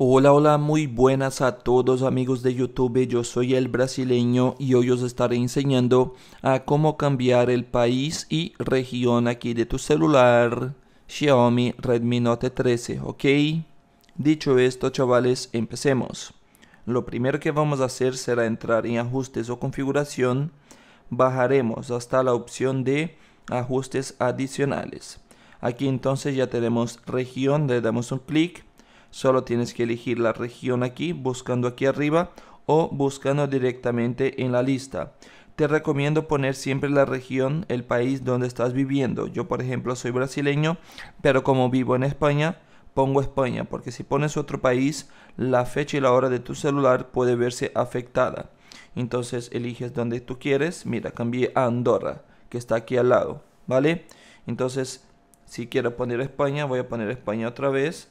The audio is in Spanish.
Hola, hola, muy buenas a todos amigos de YouTube, yo soy el brasileño y hoy os estaré enseñando a cómo cambiar el país y región aquí de tu celular Xiaomi Redmi Note 13, ¿ok? Dicho esto, chavales, empecemos. Lo primero que vamos a hacer será entrar en ajustes o configuración, bajaremos hasta la opción de ajustes adicionales. Aquí entonces ya tenemos región, le damos un clic Solo tienes que elegir la región aquí, buscando aquí arriba o buscando directamente en la lista. Te recomiendo poner siempre la región, el país donde estás viviendo. Yo, por ejemplo, soy brasileño, pero como vivo en España, pongo España, porque si pones otro país, la fecha y la hora de tu celular puede verse afectada. Entonces eliges donde tú quieres. Mira, cambié a Andorra, que está aquí al lado, ¿vale? Entonces, si quiero poner España, voy a poner España otra vez